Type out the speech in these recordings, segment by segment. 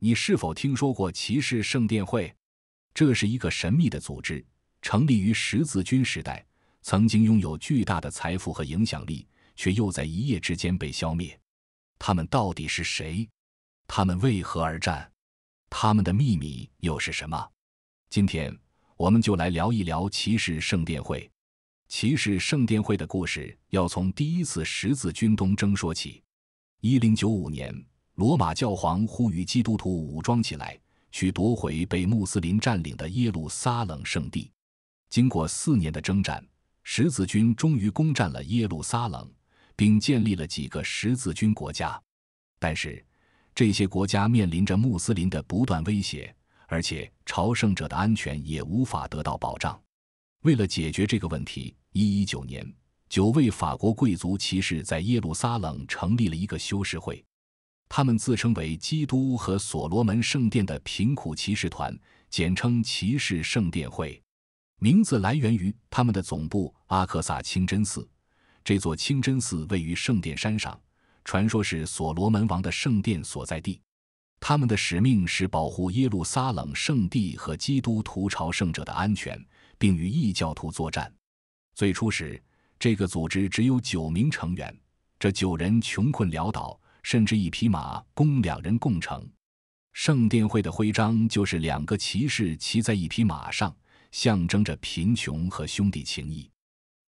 你是否听说过骑士圣殿会？这是一个神秘的组织，成立于十字军时代，曾经拥有巨大的财富和影响力，却又在一夜之间被消灭。他们到底是谁？他们为何而战？他们的秘密又是什么？今天，我们就来聊一聊骑士圣殿会。骑士圣殿会的故事要从第一次十字军东征说起，一零九五年。罗马教皇呼吁基督徒武装起来，去夺回被穆斯林占领的耶路撒冷圣地。经过四年的征战，十字军终于攻占了耶路撒冷，并建立了几个十字军国家。但是，这些国家面临着穆斯林的不断威胁，而且朝圣者的安全也无法得到保障。为了解决这个问题，一一九年，九位法国贵族骑士在耶路撒冷成立了一个修士会。他们自称为基督和所罗门圣殿的贫苦骑士团，简称骑士圣殿会，名字来源于他们的总部阿克萨清真寺。这座清真寺位于圣殿山上，传说是所罗门王的圣殿所在地。他们的使命是保护耶路撒冷圣地和基督徒朝圣者的安全，并与异教徒作战。最初时，这个组织只有九名成员，这九人穷困潦倒。甚至一匹马供两人共乘，圣殿会的徽章就是两个骑士骑在一匹马上，象征着贫穷和兄弟情谊。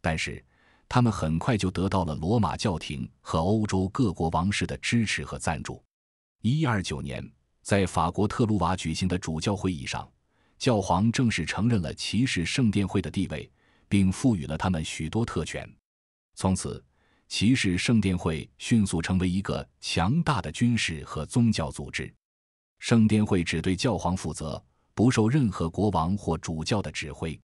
但是，他们很快就得到了罗马教廷和欧洲各国王室的支持和赞助。一二九年，在法国特鲁瓦举行的主教会议上，教皇正式承认了骑士圣殿会的地位，并赋予了他们许多特权。从此。骑士圣殿会迅速成为一个强大的军事和宗教组织。圣殿会只对教皇负责，不受任何国王或主教的指挥。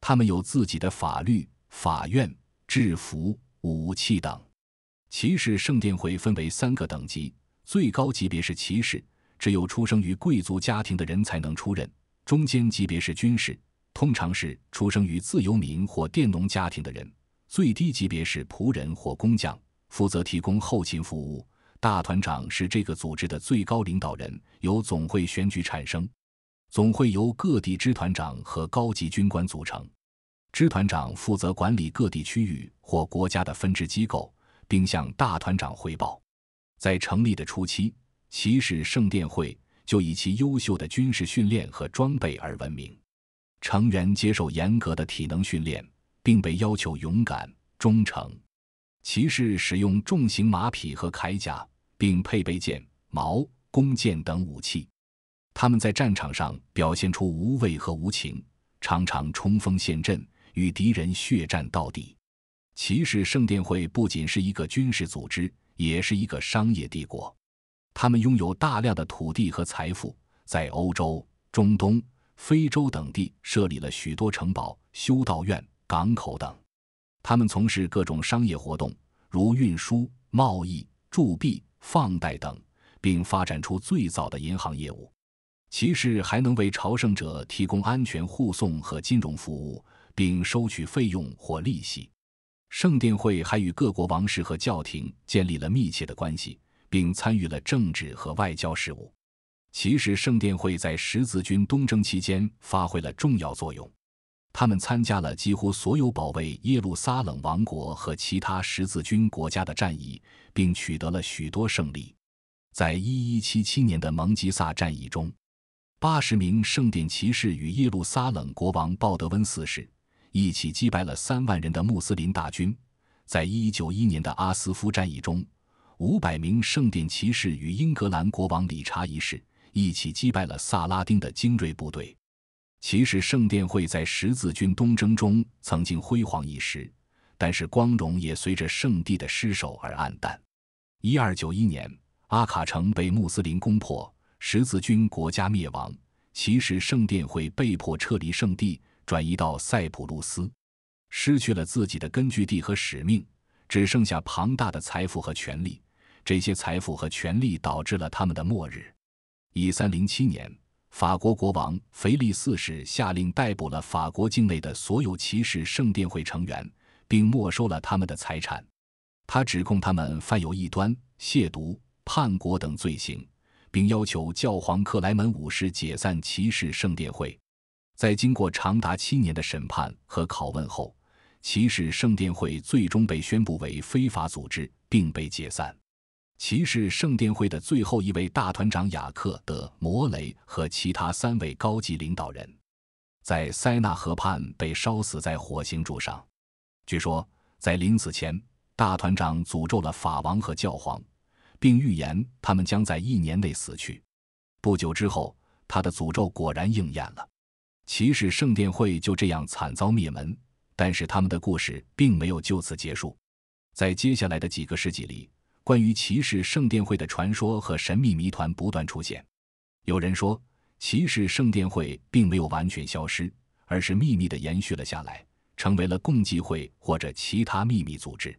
他们有自己的法律、法院、制服、武器等。骑士圣殿会分为三个等级，最高级别是骑士，只有出生于贵族家庭的人才能出任；中间级别是军事，通常是出生于自由民或佃农家庭的人。最低级别是仆人或工匠，负责提供后勤服务。大团长是这个组织的最高领导人，由总会选举产生。总会由各地支团长和高级军官组成。支团长负责管理各地区域或国家的分支机构，并向大团长汇报。在成立的初期，骑士圣殿会就以其优秀的军事训练和装备而闻名。成员接受严格的体能训练。并被要求勇敢、忠诚。骑士使用重型马匹和铠甲，并配备剑、矛、弓箭等武器。他们在战场上表现出无畏和无情，常常冲锋陷阵，与敌人血战到底。骑士圣殿会不仅是一个军事组织，也是一个商业帝国。他们拥有大量的土地和财富，在欧洲、中东、非洲等地设立了许多城堡、修道院。港口等，他们从事各种商业活动，如运输、贸易、铸币、放贷等，并发展出最早的银行业务。骑士还能为朝圣者提供安全护送和金融服务，并收取费用或利息。圣殿会还与各国王室和教廷建立了密切的关系，并参与了政治和外交事务。其实，圣殿会在十字军东征期间发挥了重要作用。他们参加了几乎所有保卫耶路撒冷王国和其他十字军国家的战役，并取得了许多胜利。在一一七七年的蒙吉萨战役中，八十名圣殿骑士与耶路撒冷国王鲍德温四世一起击败了三万人的穆斯林大军。在一九一年的阿斯夫战役中，五百名圣殿骑士与英格兰国王理查一世一起击败了萨拉丁的精锐部队。骑士圣殿会在十字军东征中曾经辉煌一时，但是光荣也随着圣地的失守而黯淡。一二九一年，阿卡城被穆斯林攻破，十字军国家灭亡，骑士圣殿会被迫撤离圣地，转移到塞浦路斯，失去了自己的根据地和使命，只剩下庞大的财富和权力。这些财富和权力导致了他们的末日。一三零七年。法国国王腓力四世下令逮捕了法国境内的所有骑士圣殿会成员，并没收了他们的财产。他指控他们犯有异端、亵渎、叛国等罪行，并要求教皇克莱门五世解散骑士圣殿会。在经过长达七年的审判和拷问后，骑士圣殿会最终被宣布为非法组织，并被解散。骑士圣殿会的最后一位大团长雅克·德·摩雷和其他三位高级领导人，在塞纳河畔被烧死在火星柱上。据说，在临死前，大团长诅咒了法王和教皇，并预言他们将在一年内死去。不久之后，他的诅咒果然应验了，骑士圣殿会就这样惨遭灭门。但是，他们的故事并没有就此结束，在接下来的几个世纪里。关于骑士圣殿会的传说和神秘谜团不断出现。有人说，骑士圣殿会并没有完全消失，而是秘密的延续了下来，成为了共济会或者其他秘密组织。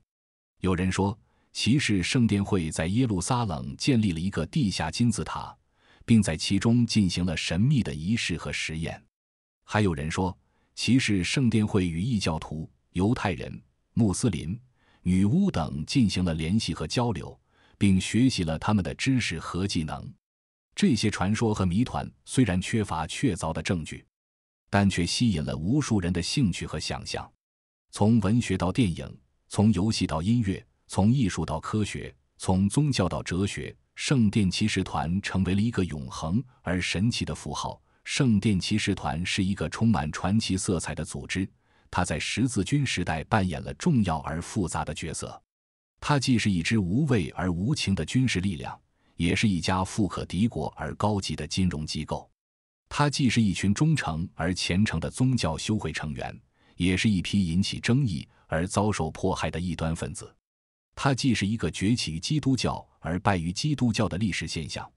有人说，骑士圣殿会在耶路撒冷建立了一个地下金字塔，并在其中进行了神秘的仪式和实验。还有人说，骑士圣殿会与异教徒、犹太人、穆斯林。女巫等进行了联系和交流，并学习了他们的知识和技能。这些传说和谜团虽然缺乏确凿的证据，但却吸引了无数人的兴趣和想象。从文学到电影，从游戏到音乐，从艺术到科学，从宗教到哲学，圣殿骑士团成为了一个永恒而神奇的符号。圣殿骑士团是一个充满传奇色彩的组织。他在十字军时代扮演了重要而复杂的角色，他既是一支无畏而无情的军事力量，也是一家富可敌国而高级的金融机构；他既是一群忠诚而虔诚的宗教修会成员，也是一批引起争议而遭受迫害的异端分子；他既是一个崛起于基督教而败于基督教的历史现象，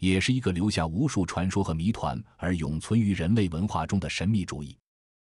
也是一个留下无数传说和谜团而永存于人类文化中的神秘主义。